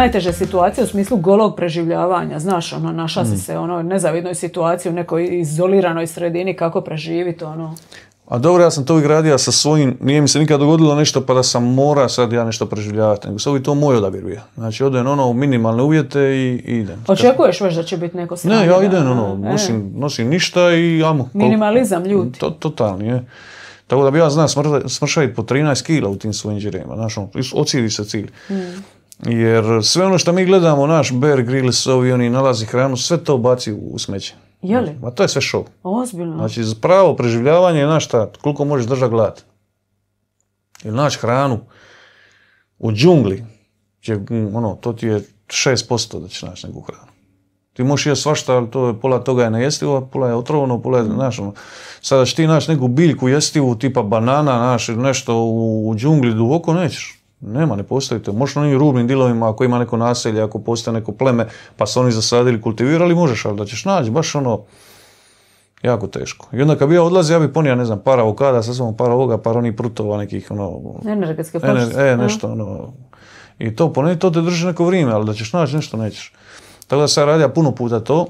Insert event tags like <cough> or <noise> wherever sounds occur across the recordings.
najteže situacija u smislu golog preživljavanja. Znaš, ono, naša se mm. se ono, nezavidnoj situaciji u nekoj izoliranoj sredini, kako preživiti, ono. A dobro, ja sam to uvijek sa svojim, nije mi se nikad dogodilo nešto pa da sam mora sad ja nešto preživljavati, nego sam to moj odabir bio. Znači, odem ono u minimalne uvjete i, idem. Očekuješ već da će biti neko sranje? Ne, ja idem ono, nosim, nosim ništa i amo. Minimalizam ljudi. To, totalni, je. Tako da bi ja znao smršaviti po 13 kila u tim svojim džirema, znači, ono, se cilj. Mm. Jer sve ono što mi gledamo, naš Bear Grylls, ovi oni nalazi hranu, sve to baci u smeće. Je li? Znači, ma to je sve show. Ozbiljno. Znači, pravo preživljavanje je naš šta, koliko možeš držati glad. Ili naći hranu u džungli, će, mm, ono, to ti je 6% da ćeš naći neku hranu. Ti možeš jesti svašta, ali to je, pola toga je nejestivo, pola je otrovno pola je, znaš, ono, sada ćeš ti naći neku biljku jestivu, tipa banana, naš, nešto u, u džungli duboko, nećeš. Nema, ne postoji to. Možeš na onim rubnim dilovima, ako ima neko naselje, ako postoje neko pleme, pa su oni zasadili, kultivirali, možeš, ali da ćeš naći, baš ono, jako teško. I onda kad bi ja odlazio, ja bi ponija, ne znam, para avokada, sa sobom par ovoga, par onih prutova, nekih, ono... Energetske E, nešto, ono... I to, po to te drži neko vrijeme, ali da ćeš naći nešto, nećeš. Tako da sam radio puno puta to.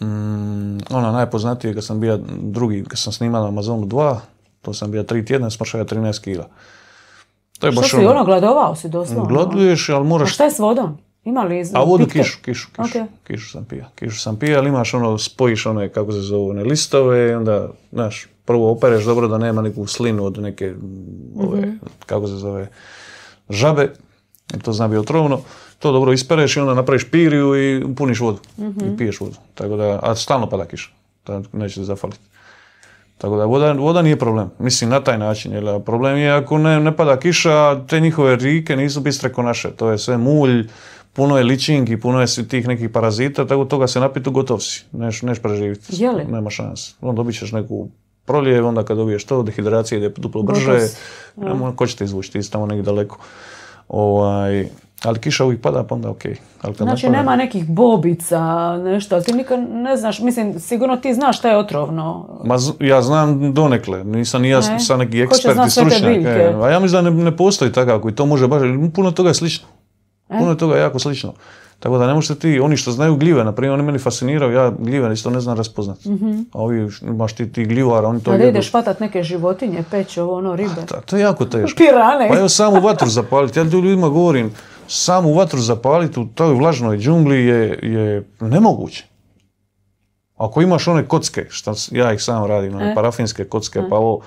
Mm, ona najpoznatije kad sam bio drugi, kad sam snimala na Amazonu 2, to sam bio tri tjedna, smršao 13 kila. To je baš Što si ono, ono gladovao si doslovno? Mm, ono? Gladuješ, ali moraš... A šta je s vodom? Ima li iz... A vodu kišu, kišu, kišu, kišu sam pija. Kišu sam pija, ali imaš ono, spojiš one, kako se zove, one listove i onda, znaš, prvo opereš dobro da nema neku slinu od neke, mm, ove, mhm. kako se zove, žabe, to zna bi otrovno. To dobro ispereš i onda napraviš piriju i puniš vodu. I mhm. piješ vodu. Tako da, a stalno pada kiša. neće se zafaliti. Tako da voda, voda nije problem, mislim na taj način, jer problem je ako ne, ne pada kiša, te njihove rike nisu bistre ko naše, to je sve mulj, puno je ličinki, puno je tih nekih parazita, tako toga se napitu, gotov si, neš, neš preživiti, Jeli? nema šanse, onda dobit ćeš neku proljev, onda kad dobiješ to, dehidracija ide duplo brže, ko će te izvući, ti si tamo negdje daleko. Ovaj, ali kiša uvijek pada, pa onda ok. Al znači, nema nekih bobica, nešto, ti nikad ne znaš, mislim, sigurno ti znaš šta je otrovno. Ma ja znam donekle, nisam ni ja ne. sam neki ekspert i stručnjak. E. a ja mislim da ne, postoji takav koji to može baš, puno toga je slično. E? Puno toga je jako slično. Tako da ne možete ti, oni što znaju gljive, na primjer, oni meni fasciniraju, ja gljive isto ne znam raspoznati. Mhm. A ovi, baš ti, ti gljivara, oni to... Ali ideš patat neke životinje, peće, ovo, ono, ribe. to je jako teško. Pirane. Pa evo samo vatru zapaliti, ja ljudima govorim, samu vatru zapaliti u toj vlažnoj džungli je, je nemoguće. Ako imaš one kocke, što ja ih sam radim, one e. parafinske kocke, pa e. ovo,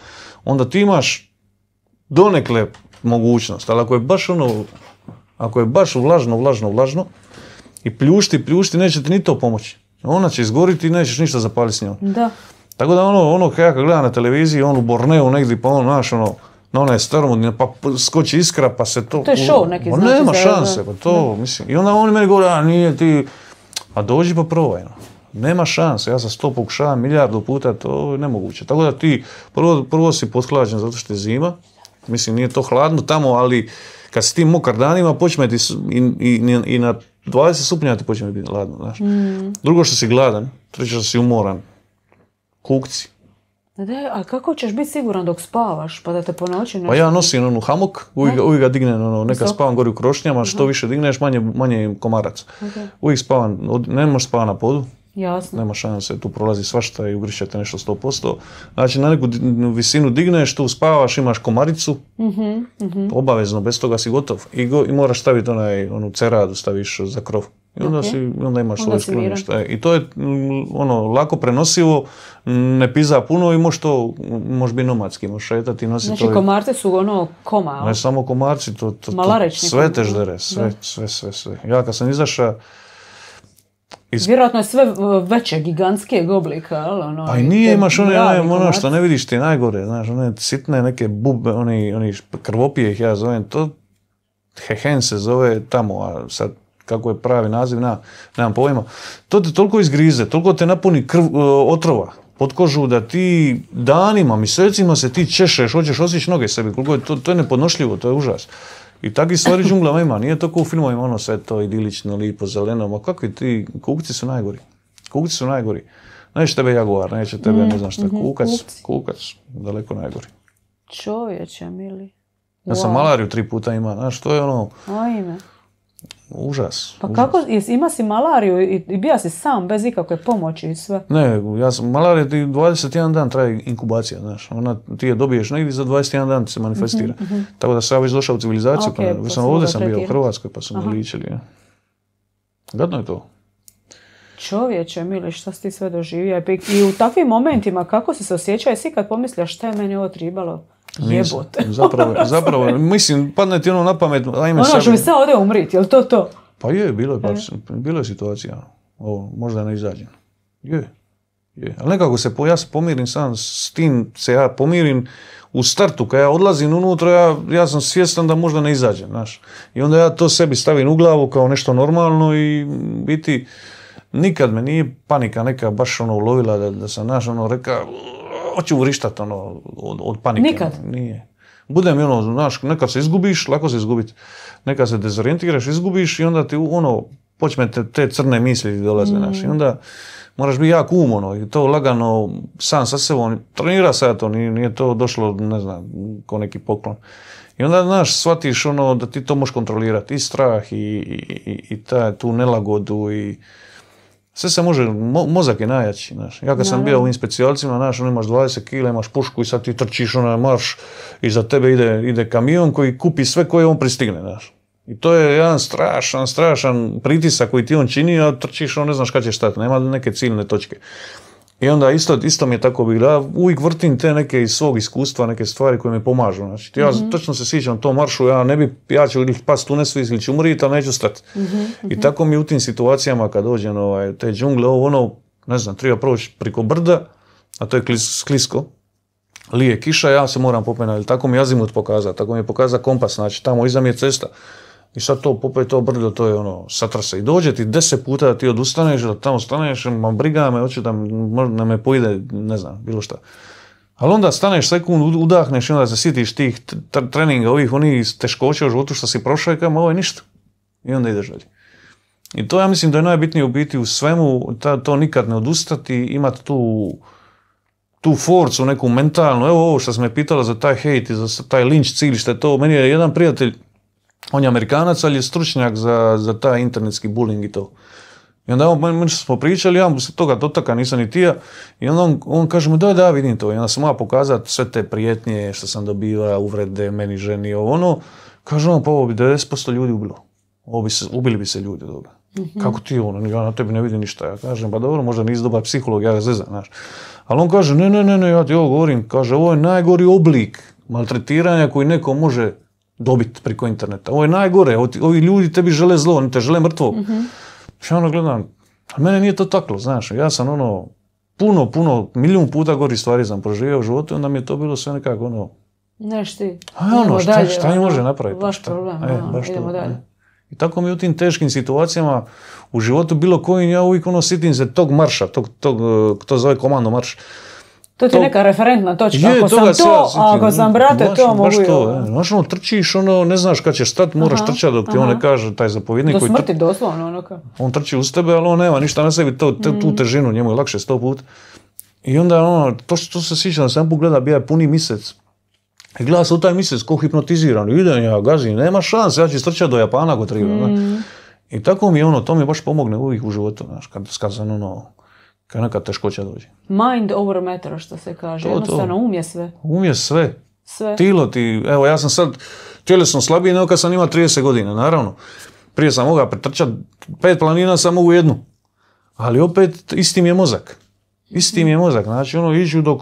onda ti imaš donekle mogućnost, ali ako je baš ono, ako je baš vlažno, vlažno, vlažno i pljušti, pljušti, neće ti ni to pomoći. Ona će izgoriti i nećeš ništa zapaliti s njom. Da. Tako da ono, ono kad ja gledam na televiziji, on u Borneu negdje, pa ono, znaš, ono, na onaj staromodni, pa skoči iskra, pa se to... To je show neki znači. Nema šanse, pa to, mislim. I onda oni meni govore, a nije ti... A dođi pa probaj, no. Nema šanse, ja sam sto pokušavam milijardu puta, to je nemoguće. Tako da ti, prvo, si potklađen zato što je zima, mislim nije to hladno tamo, ali kad si ti mokar danima, počne ti i, na 20 stupnjeva ti počne biti hladno, znaš. Mm. Drugo što si gladan, treće što si umoran, kukci. Da, a kako ćeš biti siguran dok spavaš, pa da te po noći Pa ja nosim onu hamok, uvijek, uvijek ga dignem, ono, neka spavam gori u krošnjama, što više digneš, manje, manje komarac. Okay. Uvijek spavam, ne možeš spavati na podu, Jasno. Nema šanse, tu prolazi svašta i ugrišće te nešto 100%. Znači, na neku visinu digneš, tu spavaš, imaš komaricu, mhm, mhm. obavezno, bez toga si gotov. I, i moraš staviti onaj, onu ceradu, staviš za krov. I onda, si, onda imaš onda sklonište. I to je mm, ono, lako prenosivo, ne piza puno i možeš to, možeš biti nomadski, možeš šetati i nositi znači, to. Znači komarce su ono koma. Ne samo komarci, to, to, to sve teždere, sve, sve, sve, sve. Ja kad sam izašao, iz... Vjerojatno je sve e, veće, gigantske oblika, ali ono... Pa i nije, imaš one, one ono što ne vidiš ti najgore, znaš, one sitne neke bube, oni, oni krvopije ih ja zovem, to Hehen se zove tamo, a sad kako je pravi naziv, nemam, nemam pojma, to te toliko izgrize, toliko te napuni krv, e, otrova pod kožu da ti danima, mjesecima se ti češeš, hoćeš osjeći noge sebi, koliko je to, to je nepodnošljivo, to je užas. I takvi stvari džunglama ima, nije to kao u filmovima, ono sve to idilično, lipo, zeleno, ma kakvi ti, kukci su najgori, kukci su najgori. Neće tebe jaguar, neće tebe, ne, znam šta, mhm, kukac, kukac, daleko najgori. Čovječe, mili. Ja sam malariju tri puta ima, znaš, to je ono... Ajme. Užas. Pa kako, ima si malariju i, i bija si sam bez ikakve pomoći i sve. Ne, ja sam, malarija ti 21 dan traje inkubacija, znaš. Ona, ti je dobiješ negdje za 21 dan se manifestira. mm Tako da sam ja već došao u civilizaciju, okay, pa, pa sam ovdje sam bio u Hrvatskoj pa su me Ja. Gadno je to. Čovječe, mili, šta si ti sve doživio? I u takvim momentima kako si se osjećao? Jesi kad pomislio šta je meni ovo tribalo? Jebote. <laughs> zapravo, ono zapravo, mislim, padne ti ono na pamet, ajme Ono, što mi sad ovdje je jel to to? Pa je, bilo je, e. bilo je situacija. Ono. Ovo, možda ne izađem. Je, je. Ali nekako se, ja pomirim sam, s tim se ja pomirim u startu, kad ja odlazim unutra, ja, sam svjestan da možda ne izađem, znaš. I onda ja to sebi stavim u glavu kao nešto normalno i biti, nikad me nije panika neka baš ono ulovila da, da sam, znaš, ono, rekao hoću vrištat, ono, od, od panike. Nikad? Ono, nije. Budem, ono, znaš, nekad se izgubiš, lako se izgubit Nekad se dezorijentiraš, izgubiš i onda ti, ono, počne te, te crne misli dolaze, mm. I onda moraš biti jako um, ono, i to lagano, sam sa sebom, trenira se to, nije, to došlo, ne znam, kao neki poklon. I onda, znaš, shvatiš ono da ti to možeš kontrolirati, i strah, i, i, i, ta, tu nelagodu, i sve se može, mozak je najjači, znaš. Ja kad sam bio u inspecijalcima, znaš, on imaš 20 kila, imaš pušku i sad ti trčiš na ono, marš i za tebe ide, ide kamion koji kupi sve koje on pristigne, znaš. I to je jedan strašan, strašan pritisak koji ti on čini, a trčiš, on ne znaš kad ćeš stati, nema neke ciljne točke. I onda isto, isto mi je tako bilo. Ja uvijek vrtim te neke iz svog iskustva, neke stvari koje mi pomažu. Znači, ja mhm. točno se sjećam to maršu, ja ne bi, ja ću ili pas tu nesu ili ću umriti, ali neću stati. Mhm, I mhm. tako mi u tim situacijama kad dođem ovaj, te džungle, ovo ono, ne znam, treba proći priko brda, a to je sklisko, klisko, lije kiša, ja se moram popenati. Tako mi jazimut pokaza, tako mi je pokaza kompas, znači tamo iza mi je cesta. I sad to popet to brdo, to je ono, satrasa. I dođe ti deset puta da ti odustaneš, da tamo staneš, ma briga me, hoće da, da me pojde, ne znam, bilo šta. Ali onda staneš sekund, udahneš i onda se sitiš tih treninga, ovih onih teškoća u životu što si prošao i kao, ovo je ništa. I onda ideš dalje. I to ja mislim da je najbitnije u biti u svemu, to nikad ne odustati, imati tu, tu forcu, neku mentalnu. Evo ovo što sam me pitala za taj hejt i za taj linč cilj, što je to, meni je jedan prijatelj on je Amerikanac, ali je stručnjak za, za taj internetski bullying i to. I onda on, mi smo pričali, ja se toga dotaka nisam ni tija. I onda on, on kaže mu, da, da, vidim to. I onda sam ja pokazat sve te prijetnje što sam dobiva, uvrede, meni ženi, ono. Kaže on, pa ovo bi 90% ljudi ubilo. se, ubili bi se ljudi dobro. Mhm. Kako ti ono, ja na tebi ne vidim ništa. Ja kažem, pa dobro, možda nisi dobar psiholog, ja zezam, znaš. Ali on kaže, ne, ne, ne, ne, ja ti ovo govorim. Kaže, ovo je najgori oblik maltretiranja koji neko može dobiti preko interneta. Ovo je najgore, ovi ljudi tebi žele zlo, oni te žele mrtvo. Mhm. Ja ono gledam, a mene nije to taklo, znaš, ja sam ono, puno, puno, milijun puta gori stvari sam proživio u životu, onda mi je to bilo sve nekako ono... Nešto A ono, šta, dalje, ono, može napraviti? Vaš problem, e, ono, idemo dalje. I tako mi u tim teškim situacijama u životu bilo kojim, ja uvijek ono sitim se tog marša, tog, tog, eh, to zove komando marš. To ti je neka referentna točka. Je, ako sam to, a ako sam brate, to baš mogu to, Znaš, ono, trčiš, ono, ne znaš kad ćeš stati, moraš trčati dok ti aha. on ne kaže, taj zapovjednik. Do koji smrti, tr... doslovno, ono ka. On trči uz tebe, ali on nema ništa na sebi, to, te, tu mm. težinu, njemu je lakše sto put. I onda, ono, to što se sjećam, sam gleda, bija je puni mjesec. I gleda se u taj mjesec ko hipnotiziran, idem ja, gazim, nema šanse, ja ću strčati do Japana ako treba. Mm. I tako mi je ono, to mi baš pomogne uvijek u životu, znaš, kad, kad ono, kad neka teškoća dođe. Mind over matter, što se kaže. To, Jednostavno, to. sve. Umje sve. Sve. Tilo ti, evo ja sam sad sam slabiji nego kad sam imao 30 godina, naravno. Prije sam mogao pretrčati pet planina, sam mogu jednu. Ali opet, istim je mozak. Isti je mozak, znači ono iđu dok,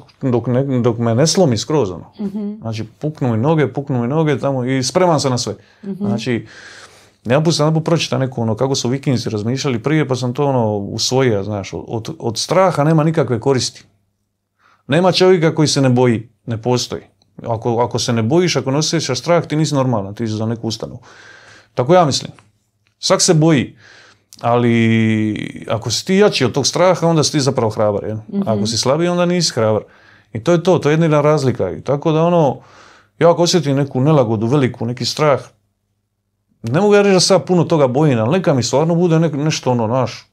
dok, me ne slomi skroz ono. Mhm. Znači puknu mi noge, puknu mi noge tamo i spreman sam na sve. Mhm. Znači, ja sam jedan pročita neko ono kako su vikinzi razmišljali prije pa sam to ono usvojio, znaš, od, od straha nema nikakve koristi. Nema čovjeka koji se ne boji, ne postoji. Ako, ako se ne bojiš, ako ne osjećaš strah, ti nisi normalan, ti si za neku ustanu. Tako ja mislim. Svak se boji, ali ako si ti jači od tog straha, onda si ti zapravo hrabar. Mhm. Ako si slabi, onda nisi hrabar. I to je to, to je jedina razlika. I tako da ono, ja ako osjetim neku nelagodu, veliku, neki strah, ne mogu ja reći da se ja puno toga bojina, ali neka mi stvarno bude nešto ono, naš,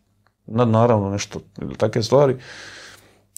nadnaravno nešto, ili takve stvari.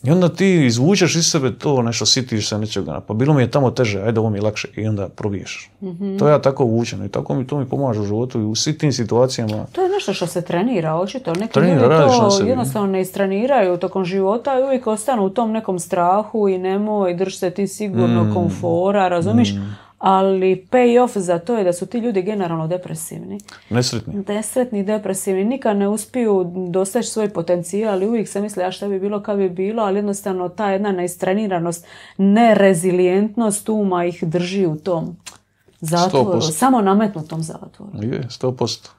I onda ti izvučeš iz sebe to, nešto sitiš se nečega, pa bilo mi je tamo teže, ajde ovo mi je lakše i onda probiješ. Mhm. To ja tako vučem i tako mi to mi pomaže u životu i u svim tim situacijama. To je nešto što se trenira, očito. Neki Trenira, ljudi to jednostavno ne istreniraju tokom života i uvijek ostanu u tom nekom strahu i nemoj, drž se ti sigurno mm. komfora, razumiš? Mm ali payoff za to je da su ti ljudi generalno depresivni. Nesretni. Nesretni, depresivni. Nikad ne uspiju dostaći svoj potencijal i uvijek se misle a šta bi bilo, kad bi bilo, ali jednostavno ta jedna neistreniranost, nerezilijentnost uma ih drži u tom zatvoru. Samo nametnutom zatvoru. Je, posto.